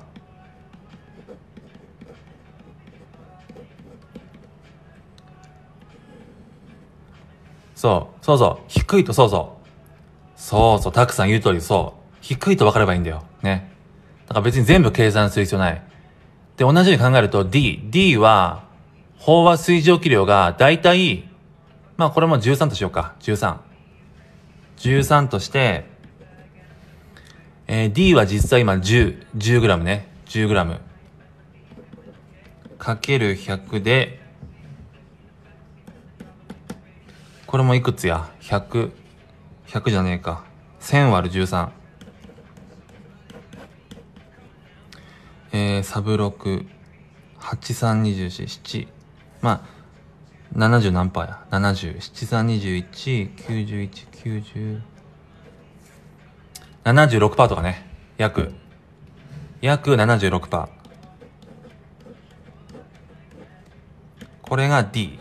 Speaker 1: そう、そうそう、低いとそうそう。そうそう、たくさん言う通りそう。低いと分かればいいんだよ。ね。だから別に全部計算する必要ない。で、同じように考えると D。D は、飽和水蒸気量がだいたいまあこれも13としようか。13。13として、えー、D は実際今10、10g ね。10g。かける100で、これもいくつや ?100。100じゃねえか。1000割る13。えー、サブ6。8324、7。まあ、70何パーや ?70731919076 パーとかね約約76パーこれが D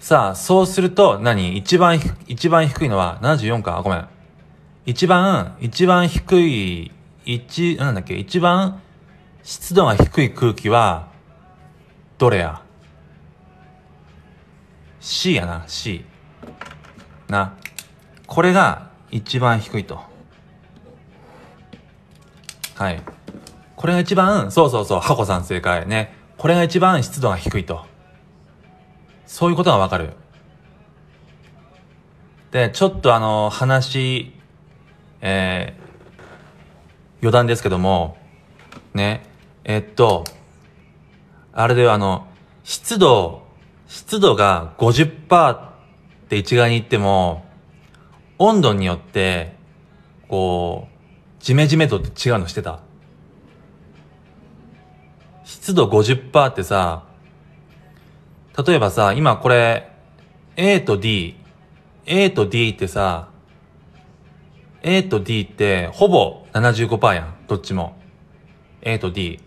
Speaker 1: さあそうすると何一番一番低いのは74かごめん一番一番低い一なんだっけ一番湿度が低い空気はどれや C やな、C。な。これが一番低いと。はい。これが一番、そうそうそう、ハコさん正解ね。これが一番湿度が低いと。そういうことがわかる。で、ちょっとあの、話、えー、余談ですけども、ね、えっと、あれではあの、湿度湿度が50%って一概に言っても、温度によって、こう、ジメジメと違うのしてた。湿度50%ってさ、例えばさ、今これ、A と D、A と D ってさ、A と D ってほぼ75%やん。どっちも。A と D。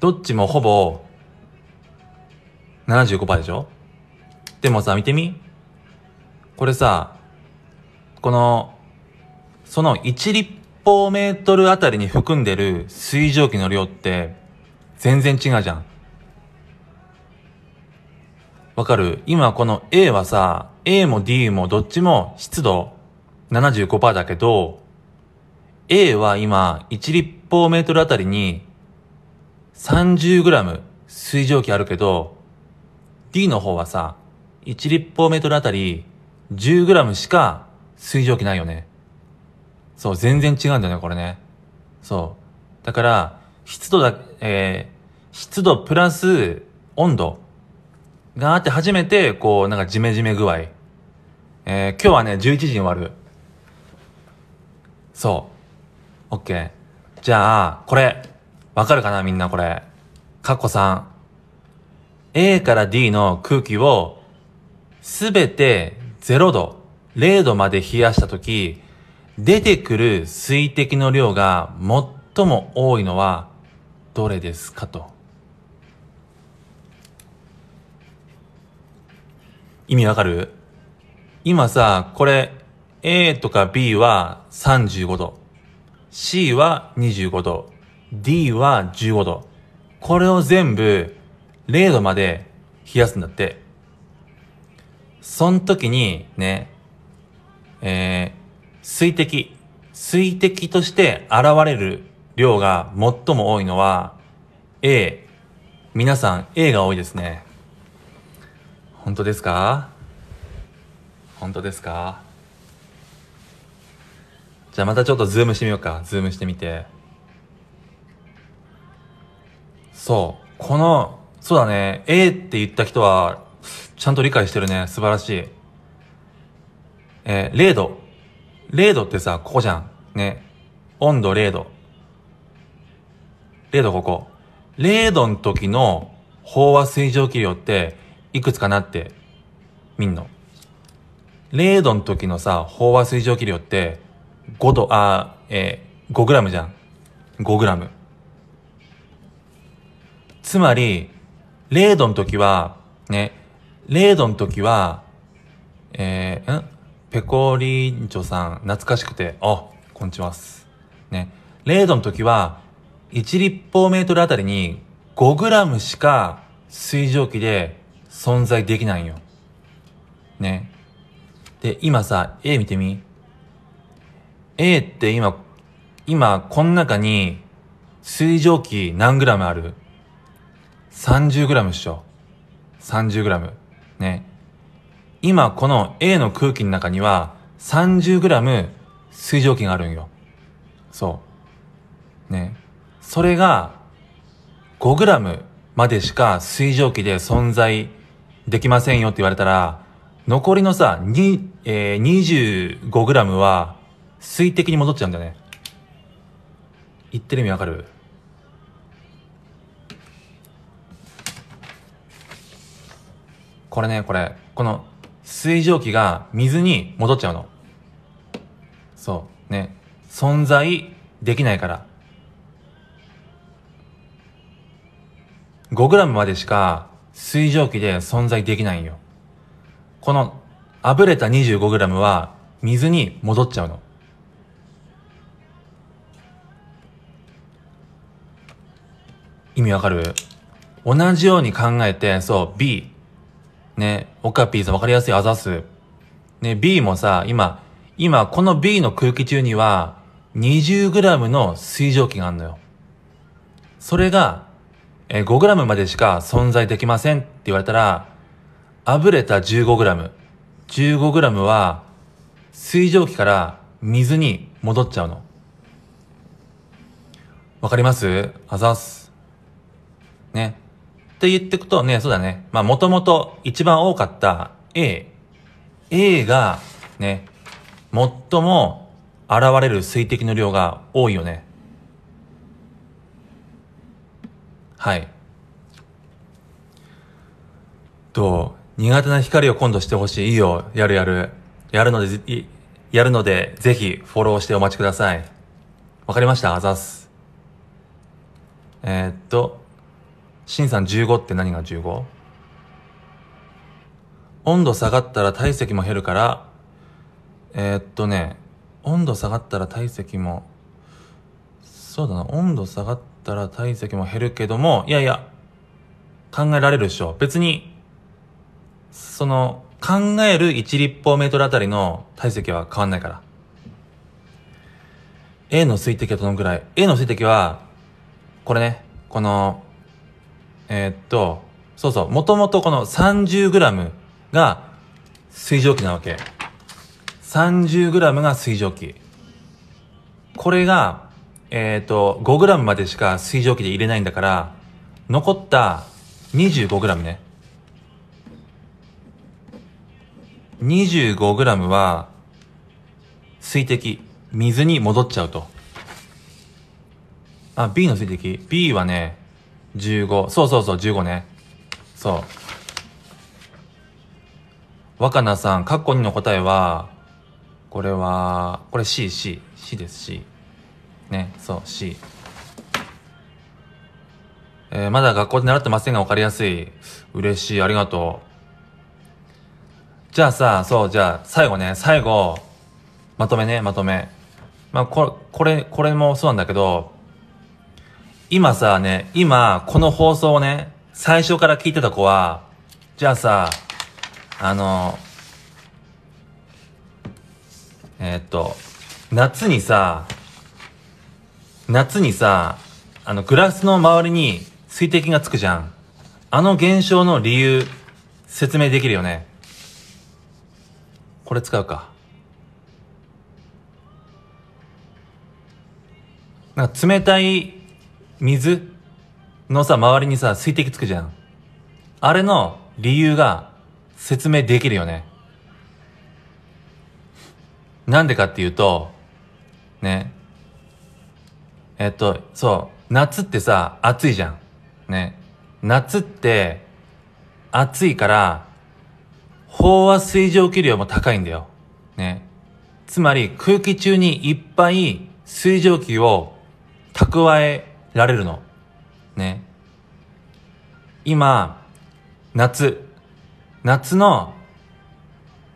Speaker 1: どっちもほぼ75%でしょでもさ、見てみこれさ、この、その1立方メートルあたりに含んでる水蒸気の量って、全然違うじゃん。わかる今この A はさ、A も D もどっちも湿度75%だけど、A は今1立方メートルあたりに 30g 水蒸気あるけど、D の方はさ、1立方メートルあたり 10g しか水蒸気ないよね。そう、全然違うんだよね、これね。そう。だから、湿度だ、えー、湿度プラス温度があって初めて、こう、なんかジメジメ具合。えー、今日はね、11時に終わる。そう。オッケー。じゃあ、これ。わかるかなみんなこれ。かっこさん。A から D の空気をすべて0度、0度まで冷やしたとき、出てくる水滴の量が最も多いのはどれですかと。意味わかる今さ、これ A とか B は35度、C は25度、D は15度。これを全部0度まで冷やすんだって。その時にね、えー、水滴、水滴として現れる量が最も多いのは A。皆さん A が多いですね。本当ですか本当ですかじゃあまたちょっとズームしてみようか。ズームしてみて。そう。このそうだね。A って言った人は、ちゃんと理解してるね。素晴らしい。えー、0度。0度ってさ、ここじゃん。ね。温度0度。0度ここ。0度の時の飽和水蒸気量っていくつかなってみんの。0度の時のさ、飽和水蒸気量って5度、あ、えー、5グラムじゃん。5グラム。つまり、レードの時は、ね、レードの時は、えー、んペコリンチョさん、懐かしくて、あ、こんにちはす。ね、ードの時は、1立方メートルあたりに5グラムしか水蒸気で存在できないよ。ね。で、今さ、A 見てみ。A って今、今、この中に水蒸気何グラムある 30g っしょ。30g。ね。今この A の空気の中には 30g 水蒸気があるんよ。そう。ね。それが 5g までしか水蒸気で存在できませんよって言われたら、残りのさ、えー、25g は水滴に戻っちゃうんだよね。言ってる意味わかるこれね、これ、この水蒸気が水に戻っちゃうの。そう。ね。存在できないから。5g までしか水蒸気で存在できないんよ。このあぶれた 25g は水に戻っちゃうの。意味わかる同じように考えて、そう、B。ね、オカピーさんわかりやすいアザス。ね、B もさ、今、今、この B の空気中には、20g の水蒸気があるのよ。それが、5g までしか存在できませんって言われたら、あぶれた 15g。15g は、水蒸気から水に戻っちゃうの。わかりますあざす。ね。って言ってくとね、そうだね。まあ、もともと一番多かった A。A が、ね、最も現れる水滴の量が多いよね。はい。と、苦手な光を今度してほしい。いいよ。やるやる。やるので、やるので、ぜひフォローしてお待ちください。わかりましたあざす。えー、っと。シンさん15って何が 15? 温度下がったら体積も減るから、えー、っとね、温度下がったら体積も、そうだな、温度下がったら体積も減るけども、いやいや、考えられるでしょ。別に、その、考える1立方メートルあたりの体積は変わんないから。A の水滴はどのくらい ?A の水滴は、これね、この、えー、っと、そうそう、もともとこの 30g が水蒸気なわけ。30g が水蒸気。これが、えー、っと、5g までしか水蒸気で入れないんだから、残った 25g ね。25g は、水滴、水に戻っちゃうと。あ、B の水滴。B はね、15。そうそうそう、15ね。そう。若菜さん、カッコ2の答えは、これは、これ C、C、C です、C。ね、そう、C。えー、まだ学校で習ってませんが分かりやすい。嬉しい、ありがとう。じゃあさ、そう、じゃあ、最後ね、最後、まとめね、まとめ。まあ、ここれ、これもそうなんだけど、今さね、今、この放送をね、最初から聞いてた子は、じゃあさ、あの、えー、っと、夏にさ、夏にさ、あの、グラスの周りに水滴がつくじゃん。あの現象の理由、説明できるよね。これ使うか。なんか冷たい水のさ、周りにさ、水滴つくじゃん。あれの理由が説明できるよね。なんでかっていうと、ね。えっと、そう、夏ってさ、暑いじゃん。ね。夏って、暑いから、飽和水蒸気量も高いんだよ。ね。つまり空気中にいっぱい水蒸気を蓄えられるの。ね。今、夏。夏の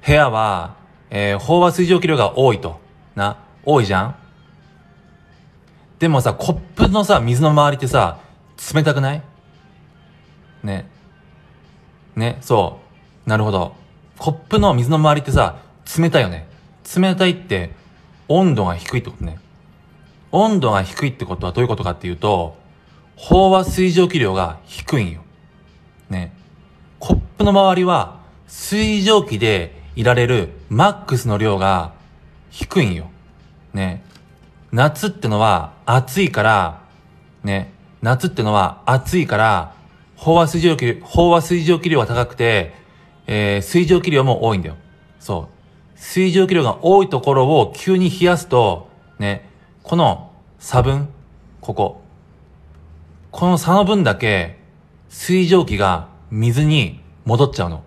Speaker 1: 部屋は、えー、飽和水蒸気量が多いと。な、多いじゃんでもさ、コップのさ、水の周りってさ、冷たくないね。ね、そう。なるほど。コップの水の周りってさ、冷たいよね。冷たいって、温度が低いってことね。温度が低いってことはどういうことかっていうと、飽和水蒸気量が低いんよ。ね。コップの周りは水蒸気でいられるマックスの量が低いんよ。ね。夏ってのは暑いから、ね。夏ってのは暑いから、飽和水蒸気、飽和水蒸気量が高くて、えー、水蒸気量も多いんだよ。そう。水蒸気量が多いところを急に冷やすと、ね、この差分、ここ。この差の分だけ、水蒸気が水に戻っちゃうの。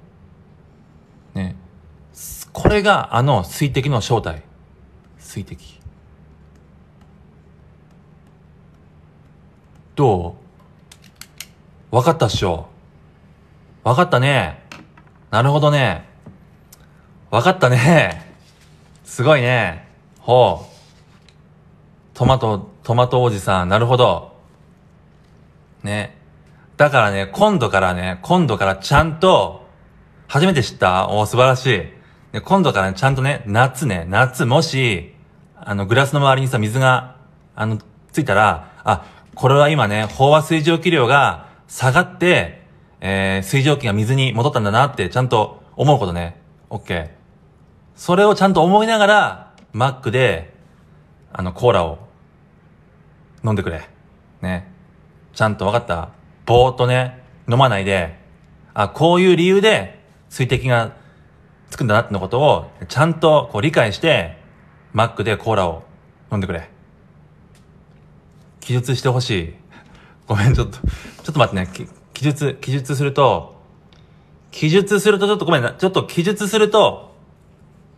Speaker 1: ね。これがあの水滴の正体。水滴。どうわかったっしょ。わかったね。なるほどね。わかったね。すごいね。ほう。トマト、トマトおじさん、なるほど。ね。だからね、今度からね、今度からちゃんと、初めて知ったお素晴らしい。で、今度からね、ちゃんとね、夏ね、夏もし、あの、グラスの周りにさ、水が、あの、ついたら、あ、これは今ね、飽和水蒸気量が下がって、えー、水蒸気が水に戻ったんだなって、ちゃんと思うことね。オッケー。それをちゃんと思いながら、マックで、あの、コーラを飲んでくれ。ね。ちゃんと分かったぼーっとね、飲まないで、あ、こういう理由で水滴がつくんだなってのことを、ちゃんとこう理解して、マックでコーラを飲んでくれ。記述してほしい。ごめん、ちょっと、ちょっと待ってね。記述、記述すると、記述すると、ちょっとごめんな、ちょっと記述すると、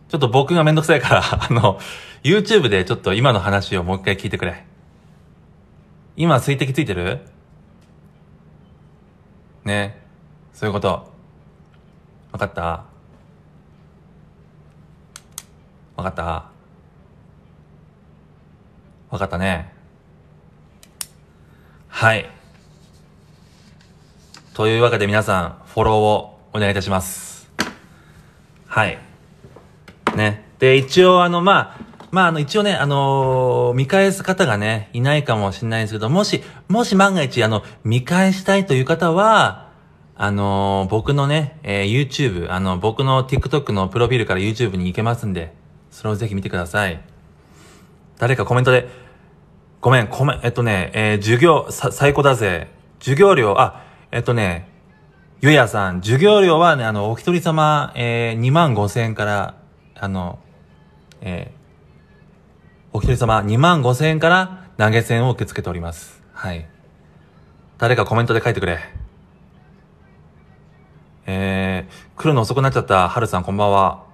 Speaker 1: ちょっと僕がめんどくさいから、あの、YouTube でちょっと今の話をもう一回聞いてくれ。今水滴ついてるね。そういうこと。わかったわかったわかったね。はい。というわけで皆さん、フォローをお願いいたします。はい。ね。で、一応あの、まあ、まあ、あの、一応ね、あのー、見返す方がね、いないかもしれないんですけど、もし、もし万が一、あの、見返したいという方は、あのー、僕のね、えー、YouTube、あの、僕の TikTok のプロフィールから YouTube に行けますんで、それをぜひ見てください。誰かコメントで、ごめん、ごめん、えっとね、えー、授業、さ、最高だぜ。授業料、あ、えっとね、ゆやさん、授業料はね、あの、お一人様、えー、2万5千円から、あの、えー、お一人様2万5千円から投げ銭を受け付けております。はい。誰かコメントで書いてくれ。えー、来るの遅くなっちゃった、はるさんこんばんは。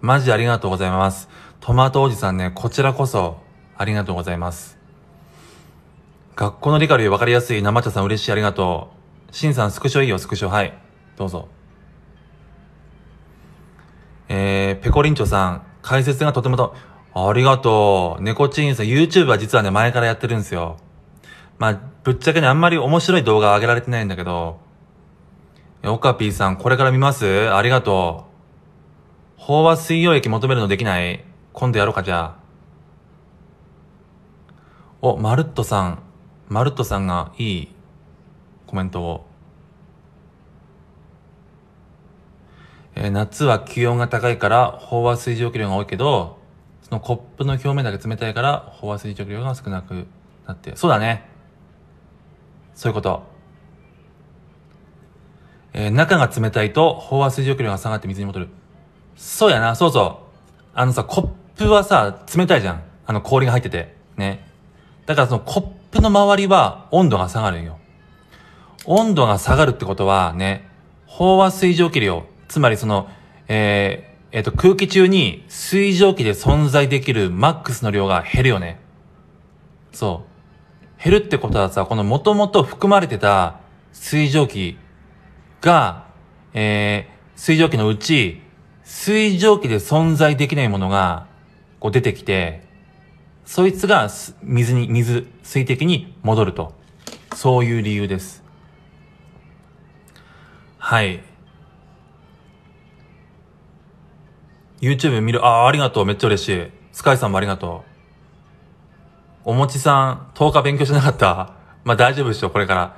Speaker 1: マジありがとうございます。トマトおじさんね、こちらこそ、ありがとうございます。学校の理科り分かりやすい、生茶さん嬉しい、ありがとう。しんさん、スクショいいよ、スクショ、はい。どうぞ。えー、ペコリンチョさん、解説がとてもと、ありがとう。猫チンさん、YouTube は実はね、前からやってるんですよ。まあ、ぶっちゃけね、あんまり面白い動画上げられてないんだけど、オカピーさん、これから見ますありがとう。飽和水溶液求めるのできない今度やろうか、じゃあ。お、まるっとさん。まるっとさんがいいコメントを。えー、夏は気温が高いから、飽和水蒸気量が多いけど、のコップの表面だけ冷たいから飽和垂直量が少なくなって、そうだね。そういうこと。えー、中が冷たいと飽和水蒸気量が下がって水に戻る。そうやな、そうそう。あのさ、コップはさ、冷たいじゃん。あの氷が入ってて。ね。だからそのコップの周りは温度が下がるんよ。温度が下がるってことはね、飽和水蒸気量、つまりその、ええっ、と、空気中に水蒸気で存在できるマックスの量が減るよね。そう。減るってことはさ、この元々含まれてた水蒸気が、えー、水蒸気のうち、水蒸気で存在できないものが、こう出てきて、そいつが水に、水、水滴に戻ると。そういう理由です。はい。YouTube 見る。ああ、ありがとう。めっちゃ嬉しい。スカイさんもありがとう。おもちさん、10日勉強しなかった。まあ、大丈夫でしょ、これから。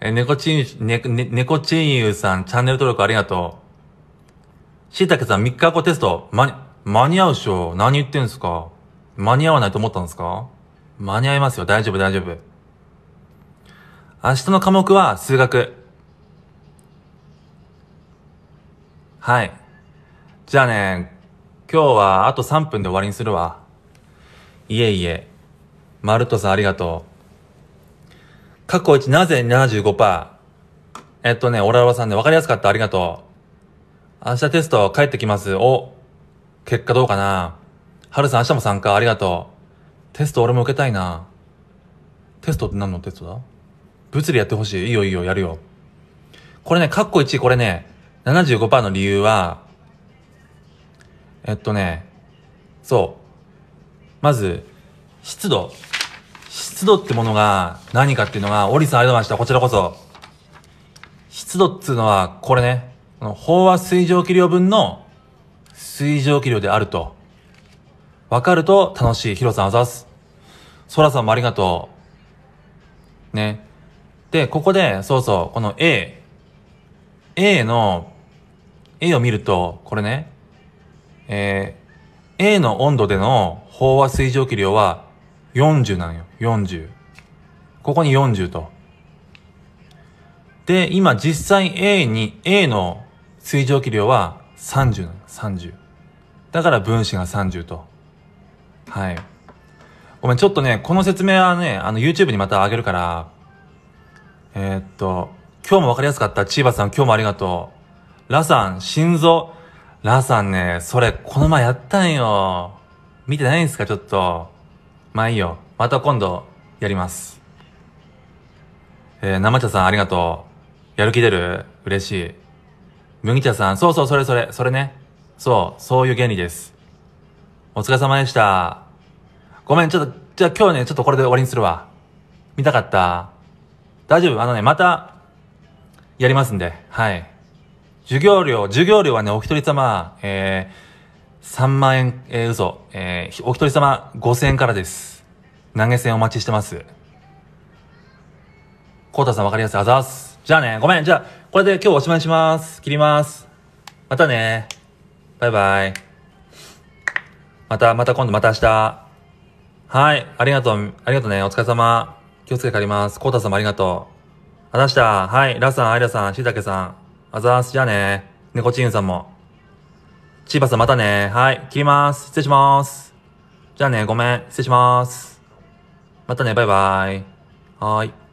Speaker 1: え、猫チーユ、ね、ね、猫チーユさん、チャンネル登録ありがとう。しいたけさん、3日後テスト。ま間に合うっしょ。何言ってんすか間に合わないと思ったんですか間に合いますよ。大丈夫、大丈夫。明日の科目は数学。はい。じゃあね、今日はあと3分で終わりにするわ。いえいえ、マルトさんありがとう。過去1なぜ75%。えっとね、オラロさんね、分かりやすかった。ありがとう。明日テスト帰ってきます。お、結果どうかな。はるさん明日も参加。ありがとう。テスト俺も受けたいな。テストって何のテストだ物理やってほしい。いいよいいよ、やるよ。これね、カッコ1、これね、75%の理由は、えっとね、そう。まず、湿度。湿度ってものが何かっていうのが、オリさんありがとうございました。こちらこそ。湿度っつうのは、これね、この飽和水蒸気量分の水蒸気量であると。わかると楽しい。ヒロさんあざす。ソラさんもありがとう。ね。で、ここで、そうそう、この A。A の、A を見ると、これね、えー、A の温度での飽和水蒸気量は40なのよ。40。ここに40と。で、今実際 A に、A の水蒸気量は30なの。30。だから分子が30と。はい。ごめん、ちょっとね、この説明はね、あの YouTube にまたあげるから、えー、っと、今日もわかりやすかった。千葉さん、今日もありがとう。ラさん、心臓、ラーさんね、それ、この前やったんよ。見てないんすか、ちょっと。まあいいよ。また今度、やります。えー、生茶さんありがとう。やる気出る嬉しい。麦茶さん、そうそう、それそれ、それね。そう、そういう原理です。お疲れ様でした。ごめん、ちょっと、じゃあ今日ね、ちょっとこれで終わりにするわ。見たかった。大丈夫あのね、また、やりますんで。はい。授業料、授業料はね、お一人様、えー、3万円、えー、嘘、えー、お一人様5千円からです。投げ銭お待ちしてます。コータさんわかりやすい。あざーす。じゃあね、ごめん。じゃあ、これで今日おしまいします。切ります。またね。バイバイ。また、また今度、また明日。はい。ありがとう。ありがとうね。お疲れ様。気をつけて帰ります。コータさんもありがとう。あざした。はい。ラさん、アイラさん、シイタケさん。あざーす。じゃあね。猫チームさんも。チーパさんまたね。はい。切ります。失礼します。じゃあね。ごめん。失礼します。またね。バイバイ。はーい。